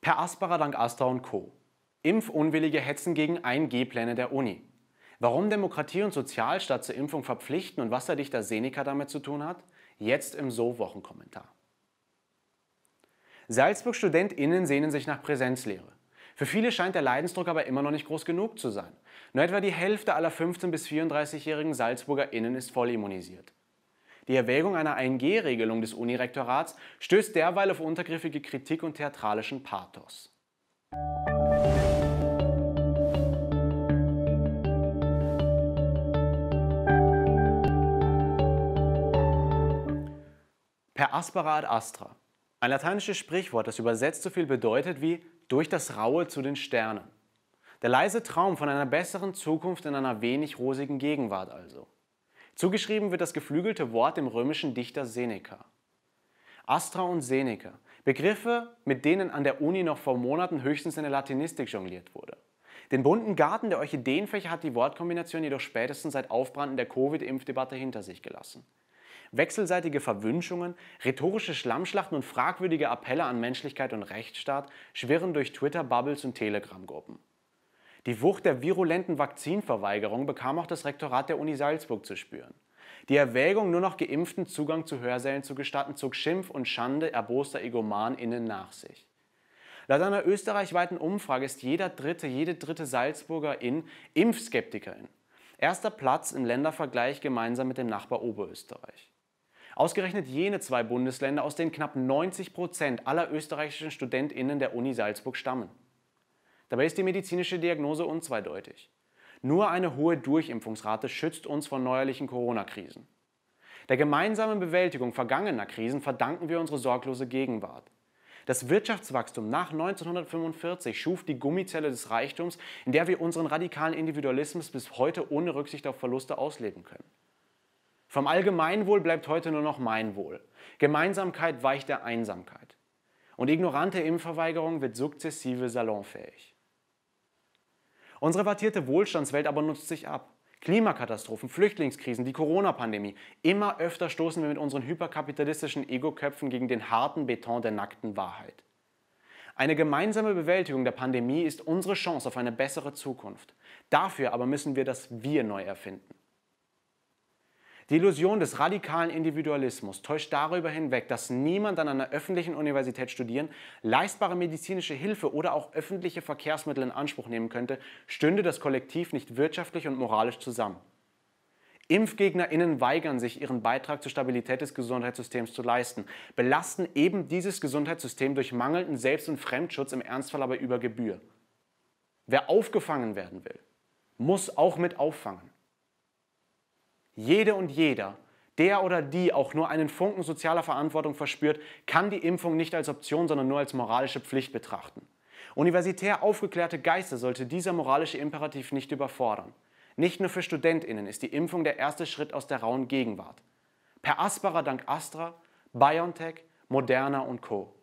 Per Asparer dank Astra und Co. Impfunwillige hetzen gegen 1G-Pläne der Uni. Warum Demokratie und Sozialstaat zur Impfung verpflichten und was der Dichter Seneca damit zu tun hat? Jetzt im So-Wochenkommentar. Salzburg-StudentInnen sehnen sich nach Präsenzlehre. Für viele scheint der Leidensdruck aber immer noch nicht groß genug zu sein. Nur etwa die Hälfte aller 15- bis 34-jährigen SalzburgerInnen ist voll immunisiert. Die Erwägung einer 1G-Regelung des Unirektorats stößt derweil auf untergriffige Kritik und theatralischen Pathos. Per aspera ad astra. Ein lateinisches Sprichwort, das übersetzt so viel bedeutet wie durch das Raue zu den Sternen. Der leise Traum von einer besseren Zukunft in einer wenig rosigen Gegenwart also. Zugeschrieben wird das geflügelte Wort dem römischen Dichter Seneca. Astra und Seneca, Begriffe, mit denen an der Uni noch vor Monaten höchstens in der Latinistik jongliert wurde. Den bunten Garten der Orchideenfächer hat die Wortkombination jedoch spätestens seit Aufbranden der Covid-Impfdebatte hinter sich gelassen. Wechselseitige Verwünschungen, rhetorische Schlammschlachten und fragwürdige Appelle an Menschlichkeit und Rechtsstaat schwirren durch Twitter-Bubbles und Telegram-Gruppen. Die Wucht der virulenten Vakzinverweigerung bekam auch das Rektorat der Uni Salzburg zu spüren. Die Erwägung, nur noch Geimpften Zugang zu Hörsälen zu gestatten, zog Schimpf und Schande erboster EgomanInnen nach sich. Laut einer österreichweiten Umfrage ist jeder dritte, jede dritte Salzburgerin Impfskeptikerin. Erster Platz im Ländervergleich gemeinsam mit dem Nachbar Oberösterreich. Ausgerechnet jene zwei Bundesländer, aus denen knapp 90 Prozent aller österreichischen StudentInnen der Uni Salzburg stammen. Dabei ist die medizinische Diagnose unzweideutig. Nur eine hohe Durchimpfungsrate schützt uns vor neuerlichen Corona-Krisen. Der gemeinsamen Bewältigung vergangener Krisen verdanken wir unsere sorglose Gegenwart. Das Wirtschaftswachstum nach 1945 schuf die Gummizelle des Reichtums, in der wir unseren radikalen Individualismus bis heute ohne Rücksicht auf Verluste ausleben können. Vom Allgemeinwohl bleibt heute nur noch mein Wohl. Gemeinsamkeit weicht der Einsamkeit. Und ignorante Impfverweigerung wird sukzessive salonfähig. Unsere wattierte Wohlstandswelt aber nutzt sich ab. Klimakatastrophen, Flüchtlingskrisen, die Corona-Pandemie. Immer öfter stoßen wir mit unseren hyperkapitalistischen Ego-Köpfen gegen den harten Beton der nackten Wahrheit. Eine gemeinsame Bewältigung der Pandemie ist unsere Chance auf eine bessere Zukunft. Dafür aber müssen wir das Wir neu erfinden. Die Illusion des radikalen Individualismus täuscht darüber hinweg, dass niemand an einer öffentlichen Universität studieren, leistbare medizinische Hilfe oder auch öffentliche Verkehrsmittel in Anspruch nehmen könnte, stünde das Kollektiv nicht wirtschaftlich und moralisch zusammen. ImpfgegnerInnen weigern sich, ihren Beitrag zur Stabilität des Gesundheitssystems zu leisten, belasten eben dieses Gesundheitssystem durch mangelnden Selbst- und Fremdschutz, im Ernstfall aber über Gebühr. Wer aufgefangen werden will, muss auch mit auffangen. Jede und jeder, der oder die auch nur einen Funken sozialer Verantwortung verspürt, kann die Impfung nicht als Option, sondern nur als moralische Pflicht betrachten. Universitär aufgeklärte Geister sollte dieser moralische Imperativ nicht überfordern. Nicht nur für Studentinnen ist die Impfung der erste Schritt aus der rauen Gegenwart. Per Aspera dank Astra, BioNTech, Moderna und Co.